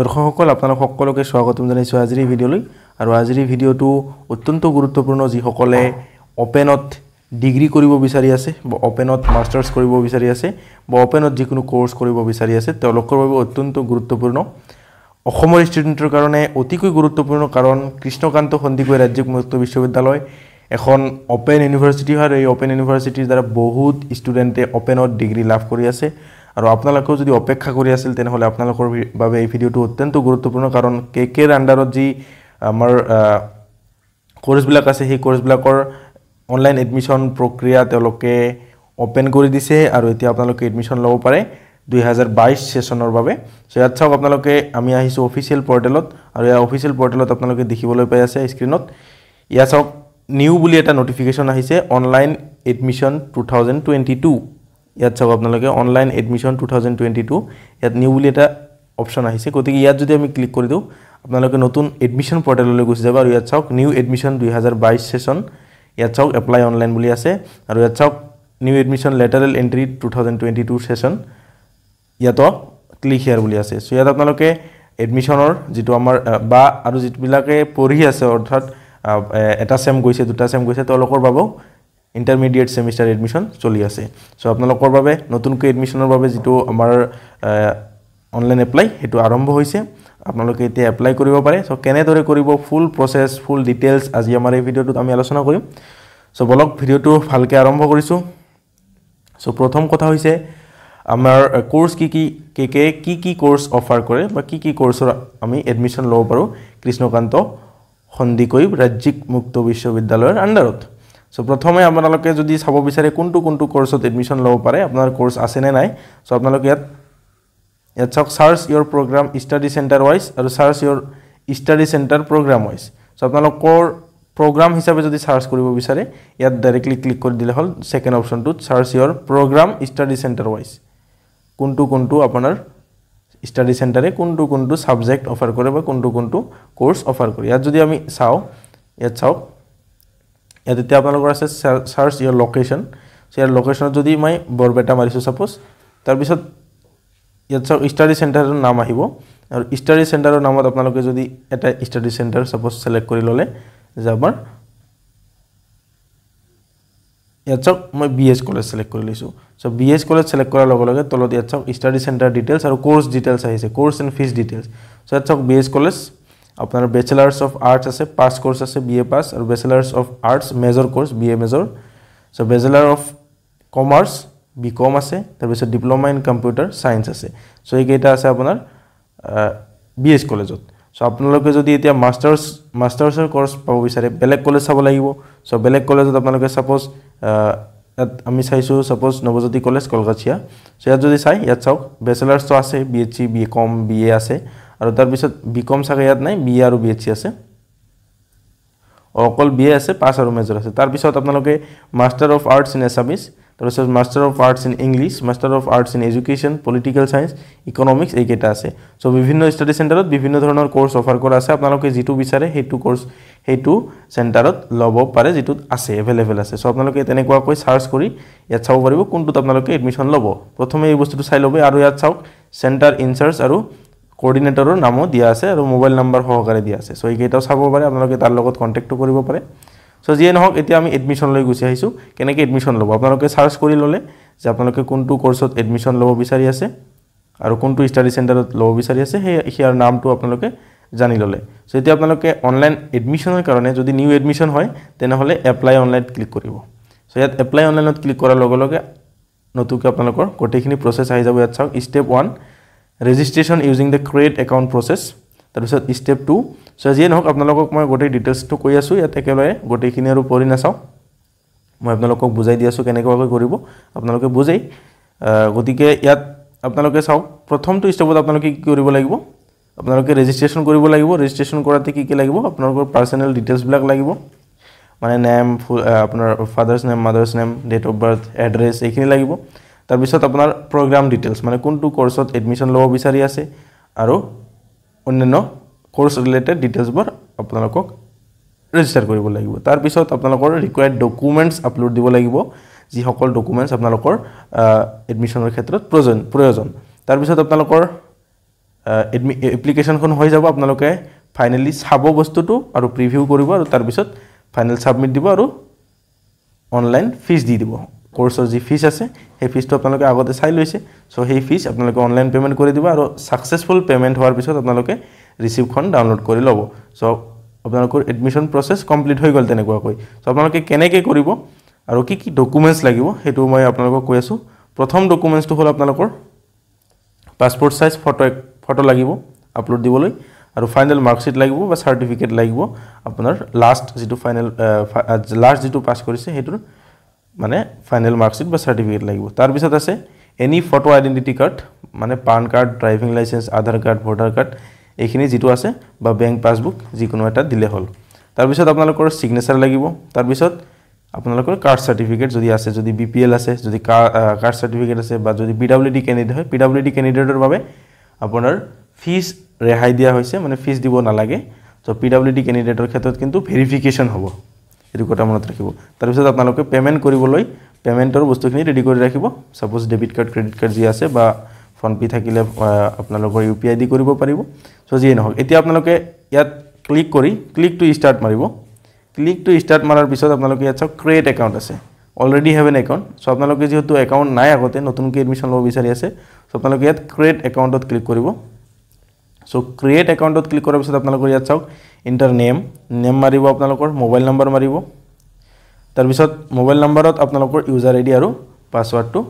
দৰ্শকসকল আপোনালোক সকলোকে স্বাগতম জনাইছোঁ আজিৰ ভিডিঅ'লৈ আৰু আজিৰ ভিডিঅ'টো অত্যন্ত গুৰুত্বপূৰ্ণ যিসকলে অ'পেনত ডিগ্ৰী কৰিব বিচাৰি আছে বা অ'পেনত মাষ্টাৰ্ছ কৰিব বিচাৰি আছে বা অ'পেনত যিকোনো কৰ্চ কৰিব বিচাৰি আছে তেওঁলোকৰ বাবে অত্যন্ত গুৰুত্বপূৰ্ণ অসমৰ ষ্টুডেণ্টৰ কাৰণে অতিকৈ গুৰুত্বপূৰ্ণ কাৰণ কৃষ্ণকান্ত সন্দিকৈ ৰাজ্যিক মুক্ত বিশ্ববিদ্যালয় এখন অ'পেন ইউনিভাৰ্চিটি হয় আৰু এই অ'পেন ইউনিভাৰ্চিটিৰ দ্বাৰা বহুত ষ্টুডেণ্টে অ'পেনত ডিগ্ৰী লাভ কৰি আছে আৰু আপোনালোকেও যদি অপেক্ষা কৰি আছিল তেনেহ'লে আপোনালোকৰ বাবে এই ভিডিঅ'টো অত্যন্ত গুৰুত্বপূৰ্ণ কাৰণ কে কেৰ আণ্ডাৰত যি আমাৰ কৰ্চবিলাক আছে সেই কোৰ্চবিলাকৰ অনলাইন এডমিশ্যন প্ৰক্ৰিয়া তেওঁলোকে অ'পেন কৰি দিছে আৰু এতিয়া আপোনালোকে এডমিশ্যন ল'ব পাৰে দুহেজাৰ বাইছ ছেশ্যনৰ বাবে চ' ইয়াত চাওক আপোনালোকে আমি আহিছোঁ অফিচিয়েল পৰ্টেলত আৰু ইয়াৰ অফিচিয়েল পৰ্টেলত আপোনালোকে দেখিবলৈ পাই আছে স্ক্ৰীণত ইয়াত চাওক নিউ বুলি এটা ন'টিফিকেশ্যন আহিছে online admission two thousand twenty two ইয়াত চাওক আপোনালোকে online admission two thousand twenty two ইয়াত নিউ বুলি এটা অপশ্যন আহিছে গতিকে ইয়াত যদি আমি ক্লিক কৰি দিওঁ আপোনালোকে নতুন এডমিশ্যন পৰ্টেললৈ গুচি যাব আৰু ইয়াত চাওক নিউ এডমিশ্যন দুহেজাৰ বাইছ ছেশ্যন ইয়াত চাওক এপ্লাই অনলাইন বুলি আছে আৰু ইয়াত চাওক new admission lateral entry two thousand twenty two session ইয়াতো ক্লিক হেয়াৰ বুলি আছে চ' ইয়াত আপোনালোকে এডমিশ্যনৰ যিটো আমাৰ বা আৰু যিবিলাকে পঢ়ি আছে অৰ্থাৎ এটা চেম গৈছে দুটা চেম গৈছে তেওঁলোকৰ বাবেও ইণ্টাৰমিডিয়েট ছেমিষ্টাৰ এডমিশ্যন চলি আছে চ' আপোনালোকৰ বাবে নতুনকৈ এডমিশ্যনৰ বাবে যিটো আমাৰ অনলাইন এপ্লাই সেইটো আৰম্ভ হৈছে আপোনালোকে এতিয়া এপ্লাই কৰিব পাৰে চ' কেনেদৰে কৰিব ফুল প্ৰচেছ ফুল ডিটেইলছ আজি আমাৰ এই ভিডিঅ'টোত আমি আলোচনা কৰিম চ' ব'লক ভিডিঅ'টো ভালকৈ আৰম্ভ কৰিছোঁ চ' প্ৰথম কথা হৈছে আমাৰ কোৰ্চ কি কি কে কে কি কি কোৰ্চ অফাৰ কৰে বা কি কি কোৰ্চৰ আমি এডমিশ্যন ল'ব পাৰোঁ কৃষ্ণকান্ত সন্দিকৈ ৰাজ্যিক মুক্ত বিশ্ববিদ্যালয়ৰ আণ্ডাৰত সো প্রথমে আপনাদেরকে যদি সাব বিচারে কোনটো কোনটো কোর্সত এডমিশন লব পারে আপনার কোর্স আছে না নাই সো আপনাদেরকে ইয়াত ইয়াত সক search your program study centre wise আর search your study centre program wise so আপনাদের প্রোগ্রাম হিসাবে যদি সার্চ করব বিচারে ইয়াত ডাইরেক্টলি ক্লিক করে দিলে হল সেকেন্ড অপশনটো search your program study centre wise কোনটো কোনটো আপনার স্টাডি সেন্টারে কোনটো কোনটো সাবজেক্ট অফার করে বা কোনটো কোনটো কোর্স অফার করে ইয়াত যদি আমি চাও ইয়াত চাও ইয়াত এতিয়া আপোনালোকৰ আছে চাৰ্চ ইয়াৰ লোকেশ্যন চ' ইয়াৰ লোকেশ্যনত যদি মই বৰপেটা মাৰিছোঁ ছাপ'জ তাৰপিছত ইয়াত চাওক ষ্টাডি চেণ্টাৰৰ নাম আহিব আৰু ষ্টাডি চেণ্টাৰৰ নামত আপোনালোকে যদি এটা ষ্টাডি চেণ্টাৰ চাপ'জ চিলেক্ট কৰি ল'লে যে আমাৰ ইয়াত চাওক মই বি এছ কলেজ চিলেক্ট কৰি লৈছোঁ so' B S college select কৰাৰ লগে লগে তলত ইয়াত চাওক ষ্টাডি চেণ্টাৰ ডিটেইলছ আৰু ক'ৰ্চ ডিটেইলছ আহিছে course and fees details so' ইয়াত চাওক বি এছ কলেজ আপোনাৰ বেচেলাৰ্ছ অফ আৰ্টছ আছে পাছ কৰ্চ আছে বি এ পাছ আৰু bachelors of arts major course B A major so' bachelor of commerce B com আছে তাৰপিছত ডিপ্ল'মা ইন কম্পিউটাৰ চায়েন্স আছে চ' এইকেইটা আছে আপোনাৰ বি এছ কলেজত চ' আপোনালোকে যদি এতিয়া মাষ্টাৰ্ছ মাষ্টাৰ্ছৰ কৰ্চ পাব বিচাৰে বেলেগ কলেজ চাব লাগিব চ' বেলেগ কলেজত আপোনালোকে চাপ'জ ইয়াত আমি চাইছোঁ চাপ'জ নৱজ্যোতি কলেজ কলকাছিয়া চ' ইয়াত যদি চাই ইয়াত চাওক বেচেলাৰ্ছটো আছে B H C B A com B A আছে আৰু তাৰপিছত বি কম চাগে ইয়াত নাই বি এ আৰু বি এইচ চি আছে অকল বি এ আছে পাছ আৰু মেজৰ আছে তাৰপিছত আপোনালোকে master of arts in Assamese তাৰপিছত master of arts in English master of arts in education political science economics এইকেইটা আছে চ' বিভিন্ন ষ্টাডি চেণ্টাৰত বিভিন্ন ধৰণৰ কৰ্চ অফাৰ কৰা আছে আপোনালোকে যিটো বিচাৰে সেইটো কৰ্চ সেইটো চেণ্টাৰত ল'ব পাৰে যিটোত আছে এভেইলেবল আছে চ' আপোনালোকে তেনেকুৱাকৈ চাৰ্চ কৰি ইয়াত চাব পাৰিব কোনটোত আপোনালোকে এডমিশ্যন ল'ব প্ৰথমে এই বস্তুটো চাই ল'ব আৰু ইয়াত চাওক চেণ্টাৰ ইনচাৰ্জ আৰু কৰ্ডিনেটৰো নামো দিয়া আছে আৰু মোবাইল নাম্বাৰ সহকাৰে দিয়া আছে চ' এইকেইটাও চাব পাৰে আপোনালোকে তাৰ লগত কণ্টেক্টো কৰিব পাৰে চ' যিয়ে নহওক এতিয়া আমি এডমিশ্যনলৈ গুচি আহিছোঁ কেনেকৈ এডমিশ্যন ল'ব আপোনালোকে চাৰ্চ কৰি ল'লে যে আপোনালোকে কোনটো ক'ৰ্চত এডমিশ্যন ল'ব বিচাৰি আছে আৰু কোনটো ষ্টাডি চেণ্টাৰত ল'ব বিচাৰি আছে সেই সেয়াৰ নামটো আপোনালোকে জানি ল'লে চ' এতিয়া আপোনালোকে অনলাইন এডমিশ্যনৰ কাৰণে যদি নিউ এডমিশ্যন হয় তেনেহ'লে এপ্লাই অনলাইনত ক্লিক কৰিব চ' ইয়াত এপ্লাই অনলাইনত ক্লিক কৰাৰ লগে লগে নতুনকৈ আপোনালোকৰ গোটেইখিনি প্ৰচেছ আহি যাব ইয়াত চাওক step one registration using the create account process তাৰপিছত ষ্টেপ টু চ' যিয়ে নহওক আপোনালোকক মই গোটেই ডিটেইলছটো কৈ আছোঁ ইয়াত একেবাৰে গোটেইখিনি আৰু পঢ়ি নাচাওঁ মই আপোনালোকক বুজাই দি আছোঁ কেনেকুৱাকৈ কৰিব আপোনালোকে বুজেই গতিকে ইয়াত আপোনালোকে চাওক প্ৰথমটো ষ্টেপত আপোনালোকে কি কৰিব লাগিব আপোনালোকে ৰেজিষ্ট্ৰেশ্যন কৰিব লাগিব ৰেজিষ্ট্ৰেশ্যন কৰাতে কি কি লাগিব আপোনালোকৰ পাৰ্চনেল ডিটেইলছবিলাক লাগিব মানে নেম ফু আপোনাৰ father's name mother's name date of birth address এইখিনি লাগিব তাৰপিছত আপোনাৰ প্ৰগ্ৰাম ডিটেইলছ মানে কোনটো কৰ্চত এডমিশ্যন ল'ব বিচাৰি আছে আৰু অন্যান্য কোৰ্স ৰিলেটেড ডিটেলসবৰ আপনাৰ ৰেজিস্টাৰ কৰব তাৰপৰ আপোনালোকৰ ৰিকায়াৰ্ড ডকুমেন্টস আপলোড দিব লাগিব যখন ডকুমেন্টস আপোনালোকৰ এডমিশনেৰ ক্ষেত্ৰত প্ৰয়োজন প্ৰয়োজন তাৰপৰ আপনাৰ এডমি এপ্লিকেশ্যনখন হৈ যাব আপোনালোকে ফাইনেলি চাব বস্তুটো আৰু প্ৰিভিউ কৰিব আৰু তাৰপিছত ফাইনেল সাবমিট দিব আৰু অনলাইন ফিজ দি দিব কোৰ্সৰ যি ফিজ আছে সেই ফিজটো আপোনালোকে আগতে চাই লৈছে চ' সেই ফিজ আপোনালোকে অনলাইন পে'মেণ্ট কৰি দিব আৰু ছাকচেছফুল পে'মেণ্ট হোৱাৰ পিছত আপোনালোকে ৰিচিপ্টখন ডাউনলোড কৰি ল'ব চ' আপোনালোকৰ এডমিশ্যন প্ৰচেছ কমপ্লিট হৈ গ'ল তেনেকুৱাকৈ চ' আপোনালোকে কেনেকৈ কৰিব আৰু কি কি ডকুমেণ্টছ লাগিব সেইটো মই আপোনালোকক কৈ আছোঁ প্ৰথম ডকুমেণ্টছটো হ'ল আপোনালোকৰ পাছপৰ্ট চাইজ ফটো এক ফটো লাগিব আপলোড দিবলৈ আৰু ফাইনেল মাৰ্কশ্বিট লাগিব বা চাৰ্টিফিকেট লাগিব আপোনাৰ লাষ্ট যিটো ফাইনেল লাষ্ট যিটো পাছ কৰিছে সেইটোৰ মানে ফাইনেল মাৰ্কশ্বিট বা চাৰ্টিফিকেট লাগিব তাৰপিছত আছে এনি ফটো আইডেণ্টিটি কাৰ্ড মানে PAN card driving licence Aadhaar card voter card এইখিনি যিটো আছে বা বেংক পাছবুক যিকোনো এটা দিলে হ'ল তাৰপিছত আপোনালোকৰ ছিগনেচাৰ লাগিব তাৰপিছত আপোনালোকৰ কাষ্ট চাৰ্টিফিকেট যদি আছে যদি বি পি এল আছে যদি কা কাষ্ট চাৰ্টিফিকেট আছে বা যদি পি ডাব্লিউ ডি কেণ্ডিডেট হয় পি ডাব্লিউ ডি কেণ্ডিডেটৰ বাবে আপোনাৰ ফিজ ৰেহাই দিয়া হৈছে মানে ফিজ দিব নালাগে ত' পি ডাব্লিউ ডি কেণ্ডিডেটৰ ক্ষেত্ৰত কিন্তু ভেৰিফিকেশ্যন হ'ব সেইটো কথা মনত ৰাখিব তাৰপিছত আপোনালোকে পে'মেণ্ট কৰিবলৈ পে'মেণ্টৰ বস্তুখিনি ৰেডি কৰি ৰাখিব suppose debit card credit card যি আছে বা ফোনপে' থাকিলে আপোনালোকৰ ইউ পি আই দি কৰিব পাৰিব চ' যিয়ে নহওক এতিয়া আপোনালোকে ইয়াত ক্লিক কৰি ক্লিক টু ষ্টাৰ্ট মাৰিব ক্লিক টু ষ্টাৰ্ট মৰাৰ পিছত আপোনালোকে ইয়াত চাওক ক্ৰিয়েট একাউণ্ট আছে already have an account so' আপোনালোকে যিহেতু একাউণ্ট নাই আগতে নতুনকৈ এডমিশ্যন ল'ব বিচাৰি আছে চ' আপোনালোকে ইয়াত ক্ৰিয়েট একাউণ্টত ক্লিক কৰিব চ' ক্ৰিয়েট একাউণ্টত ক্লিক কৰাৰ পিছত আপোনালোকৰ ইয়াত চাওক ইণ্টাৰ নেম নেম মাৰিব আপোনালোকৰ মোবাইল নম্বৰ মাৰিব তাৰপিছত মোবাইল নম্বৰত আপোনালোকৰ ইউজাৰ আই ডি আৰু পাছৱৰ্ডটো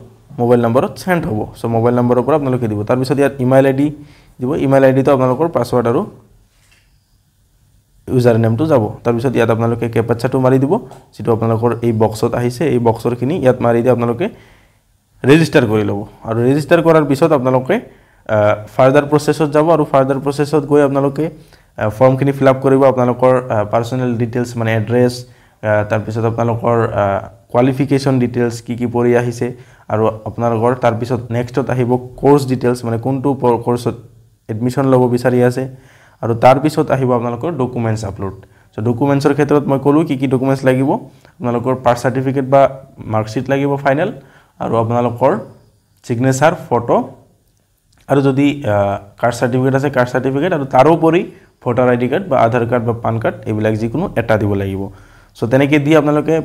মোবাইল নম্বৰত চেণ্ড হ'ব চ' মোবাইল নম্বৰৰ পৰা আপোনালোকে দিব তাৰপিছত ইয়াত ইমেইল আই ডি দিব ইমেইল আই ডিটো আপোনালোকৰ পাছৱৰ্ড আৰু ইউজাৰ নেমটো যাব তাৰপিছত ইয়াত আপোনালোকে কেপাচাৰটো মাৰি দিব যিটো আপোনালোকৰ এই বক্সত আহিছে এই বক্সৰখিনি ইয়াত মাৰি দি আপোনালোকে ৰেজিষ্টাৰ কৰি ল'ব আৰু ৰেজিষ্টাৰ কৰাৰ পিছত আপোনালোকে ফাৰ্ডাৰ প্ৰচেছত যাব আৰু ফাৰ্ডাৰ প্ৰচেছত গৈ আপোনালোকে ফৰ্মখিনি ফিল আপ কৰিব আপোনালোকৰ পাৰ্চনেল ডিটেইলছ মানে এড্ৰেছ তাৰপিছত আপোনালোকৰ কোৱালিফিকেশ্যন ডিটেইলছ কি কি পঢ়ি আহিছে আৰু আপোনালোকৰ তাৰপিছত নেক্সটত আহিব কৰ্চ ডিটেইলছ মানে কোনটো কৰ্চত এডমিশ্যন ল'ব বিচাৰি আছে আৰু তাৰপিছত আহিব আপোনালোকৰ ডকুমেণ্টছ আপলোড চ' ডকুমেণ্টছৰ ক্ষেত্ৰত মই ক'লোঁ কি কি ডকুমেণ্টছ লাগিব আপোনালোকৰ পাৰ্থ চাৰ্টিফিকেট বা মাৰ্কশ্বিট লাগিব ফাইনেল আৰু আপোনালোকৰ ছিগনেচাৰ ফটো আৰু যদি কাষ্ট চাৰ্টিফিকেট আছে কাষ্ট চাৰ্টিফিকেট আৰু তাৰোপৰি ভোটাৰ আইডি ডি কাৰ্ড বা আধাৰ কাৰ্ড বা পান কাৰ্ড এইবিলাক যিকোনো এটা দিব লাগিব চ' তেনেকৈ দি আপোনালোকে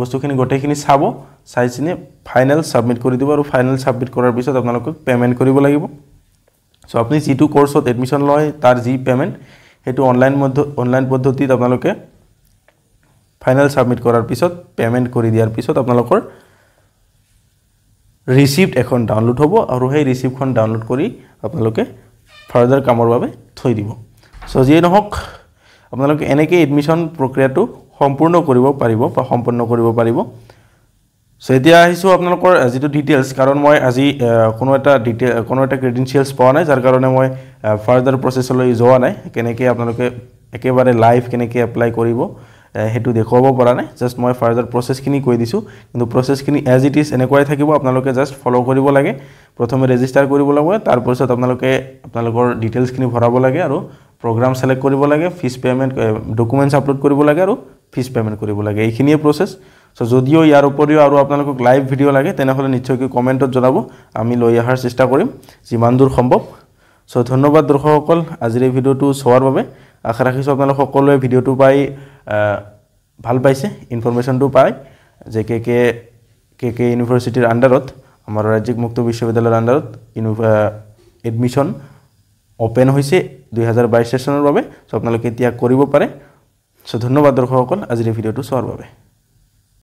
বস্তুখিনি গোটেইখিনি চাব চাই চিনি ফাইনেল ছাবমিট কৰি দিব আৰু ফাইনেল ছাবমিট কৰাৰ পিছত আপোনালোকক পে'মেণ্ট কৰিব লাগিব চ' আপুনি যিটো কৰ্চত এডমিশ্যন লয় তাৰ যি পে'মেণ্ট সেইটো অনলাইন মধ্য অনলাইন পদ্ধতিত আপোনালোকে ফাইনেল ছাবমিট কৰাৰ পিছত পে'মেণ্ট কৰি দিয়াৰ পিছত আপোনালোকৰ ৰিচিপ্ট এখন ডাউনলোড হ'ব আৰু সেই ৰিচিপ্টখন ডাউনলোড কৰি আপোনালোকে ফাৰ্ডাৰ কামৰ বাবে থৈ দিব চ' যিয়ে নহওক আপোনালোকে এনেকৈ এডমিশ্যন প্ৰক্ৰিয়াটো সম্পূৰ্ণ কৰিব পাৰিব বা সম্পন্ন কৰিব পাৰিব চ' এতিয়া আহিছোঁ আপোনালোকৰ যিটো ডিটেইলছ কাৰণ মই আজি কোনো এটা ডিটেইল কোনো এটা ক্ৰেডেনচিয়েলছ পোৱা নাই যাৰ কাৰণে মই ফাৰ্ডাৰ প্ৰচেছলৈ যোৱা নাই কেনেকৈ আপোনালোকে একেবাৰে লাইভ কেনেকৈ এপ্লাই কৰিব সেইটো দেখুৱাব পৰা নাই জাষ্ট মই ফাৰ্ডাৰ প্ৰচেছখিনি কৈ দিছোঁ কিন্তু প্ৰচেছখিনি এজ ইট ইজ এনেকুৱাই থাকিব আপোনালোকে জাষ্ট ফ'ল' কৰিব লাগে প্ৰথমে ৰেজিষ্টাৰ কৰিব লাগে তাৰপিছত আপোনালোকে আপোনালোকৰ ডিটেইলছখিনি ভৰাব লাগে আৰু প্ৰগ্ৰাম ছিলেক্ট কৰিব লাগে ফিজ পে'মেণ্ট ডকুমেণ্টছ আপলোড কৰিব লাগে আৰু ফিজ পে'মেণ্ট কৰিব লাগে এইখিনিয়ে প্ৰচেছ চ' যদিও ইয়াৰ উপৰিও আৰু আপোনালোকক লাইভ ভিডিঅ' লাগে তেনেহ'লে নিশ্চয়কৈ কমেণ্টত জনাব আমি লৈ অহাৰ চেষ্টা কৰিম যিমান দূৰ সম্ভৱ চ' ধন্যবাদ দৰ্শকসকল আজিৰ এই ভিডিঅ'টো চোৱাৰ বাবে আশা ৰাখিছোঁ আপোনালোক সকলোৱে ভিডিঅ'টো পাই ভাল পাইছে ইনফৰ্মেশ্যনটো পাই যে কে কে কে কে ইউনিভাৰ্চিটিৰ আণ্ডাৰত আমাৰ ৰাজ্যিক মুক্ত বিশ্ববিদ্যালয়ৰ আণ্ডাৰত ইউনি এডমিশ্যন অ'পেন হৈছে দুহেজাৰ বাইছ চনৰ বাবে চ' আপোনালোকে এতিয়া কৰিব পাৰে চ' ধন্যবাদ দৰ্শকসকল আজিৰ ভিডিঅ'টো চোৱাৰ বাবে